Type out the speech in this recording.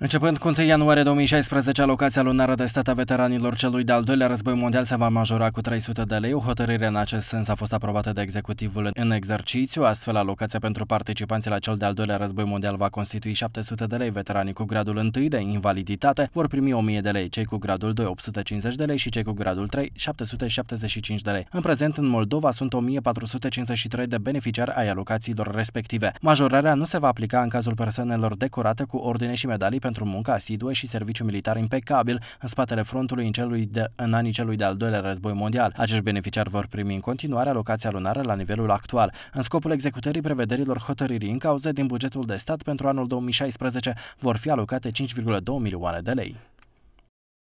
Începând cu 1 ianuarie 2016, alocația lunară de stat a veteranilor celui de-al doilea război mondial se va majora cu 300 de lei. O hotărâre în acest sens a fost aprobată de executivul în exercițiu, astfel alocația pentru participanții la cel de-al doilea război mondial va constitui 700 de lei. Veteranii cu gradul 1 de invaliditate vor primi 1000 de lei, cei cu gradul 2 850 de lei și cei cu gradul 3 775 de lei. În prezent, în Moldova sunt 1453 de beneficiari ai alocațiilor respective. Majorarea nu se va aplica în cazul persoanelor decorate cu ordine și medalii pentru munca asiduă și serviciu militar impecabil în spatele frontului în, celui de, în anii celui de-al doilea război mondial. Acești beneficiari vor primi în continuare alocația lunară la nivelul actual, în scopul executării prevederilor hotărârii în cauză din bugetul de stat pentru anul 2016 vor fi alocate 5,2 milioane de lei.